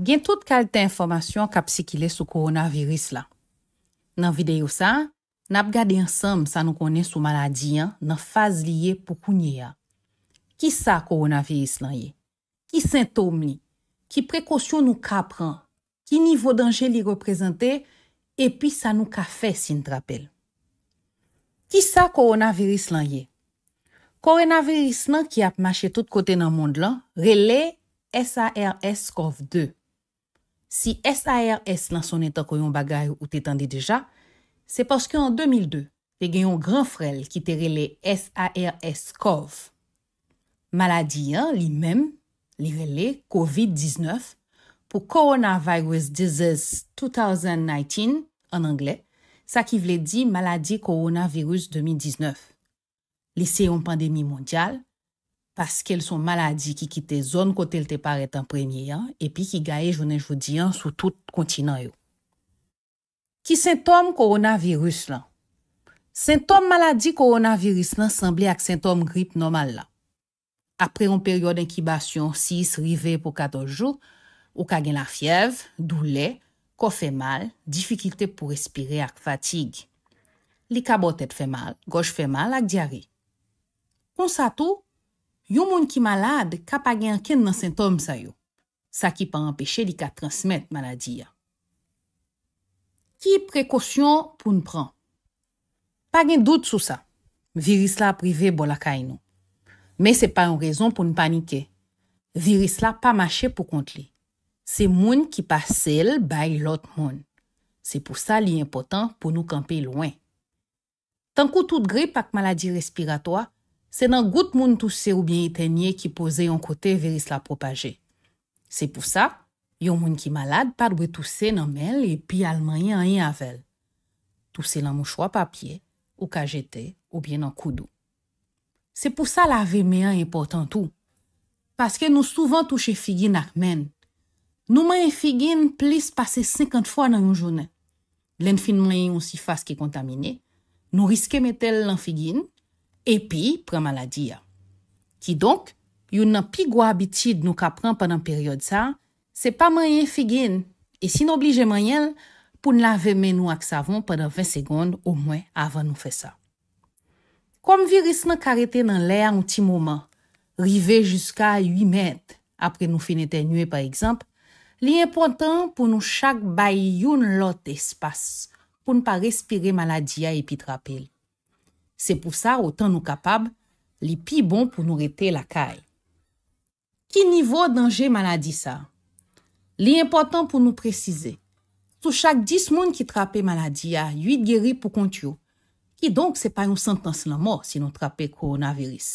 Gen tout kalte informasyon ka psikile sou koronaviris la. Nan videyo sa, nap gade yansam sa nou konen sou maladi yan nan faz liye pou kounye ya. Ki sa koronaviris lan ye? Ki sintom ni? Ki prekosyon nou ka pran? Ki nivou danje li reprezenten? Epi sa nou ka fe sin trapel. Ki sa koronaviris lan ye? Koronaviris nan ki ap mache tout kote nan moun de lan, relè SARS-CoV-2. Si S.A.R.S. lan son etan koyon bagay ou te tende deja, se paske an 2002, te genyon gran frel ki te rele S.A.R.S. Cov. Maladi yan li mem li rele COVID-19 pou Coronavirus Disease 2019 an Angle, sa ki vle di Maladi Coronavirus 2019. Li se yon pandemi mondyal, Paske el son maladi ki kite zon kote el te pare tan premye an, epi ki gae jounen joudi an sou tout kontinan yo. Ki sintom koronavirus lan? Sintom maladi koronavirus lan sembli ak sintom grip normal la. Apre yon peryode inkibasyon 6, rive pou 14 jou, ou kagen la fyev, doule, ko fe mal, difikilte pou respire ak fatig. Li kabote fe mal, goj fe mal ak diari. Pon sa tou? Yon moun ki malade, ka pa gen anken nan sintom sa yo. Sa ki pa empeshe li ka transmit maladi ya. Ki prekosyon pou n'pran? Pa gen dout sou sa. Viris la prive bolakay nou. Men se pa yon rezon pou n'panike. Viris la pa mache pou kont li. Se moun ki pa sel bay lot moun. Se pou sa li impotant pou nou kampe lwen. Tankou tout gri pak maladi respiratoa, Se nan gout moun tou se ou bien ite nye ki pose yon kote veris la propaje. Se pou sa, yon moun ki malade padwe tou se nan mel e pi almanye an yon avel. Tou se lan mou chwa papye, ou kajete, ou bien nan koudou. Se pou sa la ve men an importan tou. Paske nou souvan touche figin ak men. Nou men yon figin plis pase 50 fwa nan yon jounen. Len fin men yon si fase ki kontamine, nou riske metel lan figin, epi pre maladiya. Ki donk, yon nan pi gwa abitid nou kapran pwè nan peryode sa, se pa mayen figyen, e si nou oblije mayen pou nou lave men nou ak savon pwè nan 20 segonde ou mwen avan nou fe sa. Kom viris nan karete nan lè an ti mouman, rive jiska 8 met apre nou fin etenye par ekzamp, li yon pontan pou nou chak bayi yon lot espas pou nou pa respire maladiya epi trapel. Se pou sa, otan nou kapab li pi bon pou nou rete la kaye. Ki nivou danje maladi sa? Li important pou nou precize. Sou chak 10 moun ki trape maladi ya, 8 geri pou kont yo. Ki donk se pa yon santans la mor si nou trape koronaviris.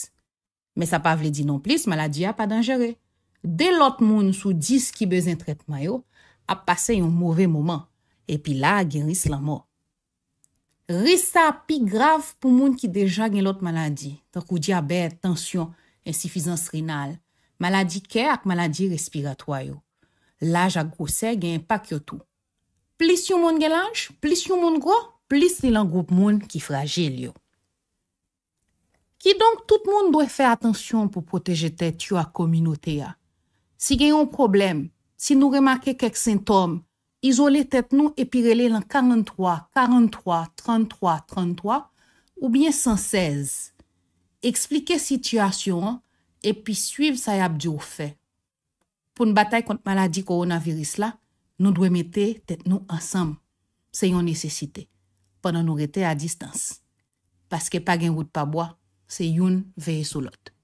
Me sa pa vle di non plis, maladi ya pa danjere. De lot moun sou 10 ki bezen tret mayo, ap pase yon mouve mouman. E pi la geris la mor. Risa api grav pou moun ki deja gen lot maladi, tak ou diabet, tansyon, insifizans rinal, maladi ke ak maladi respiratwayo. Laj ak grouse gen empak yo tou. Plis yon moun gen laj, plis yon moun gro, plis li lan groub moun ki fragil yo. Ki donk tout moun dwe fè atensyon pou proteje te tiyo ak kominote ya. Si gen yon problem, si nou remake kek sintom, Izole tet nou epirele lan 43, 43, 33, 33 ou bie 116. Eksplike sityasyon e pi suiv sa yabdi ou fe. Poun batay kont maladi koronaviris la, nou dwe mete tet nou ansam se yon nesecite. Pwennan nou rete a distans. Paske pa gen wout pa bwa, se yon veye solot.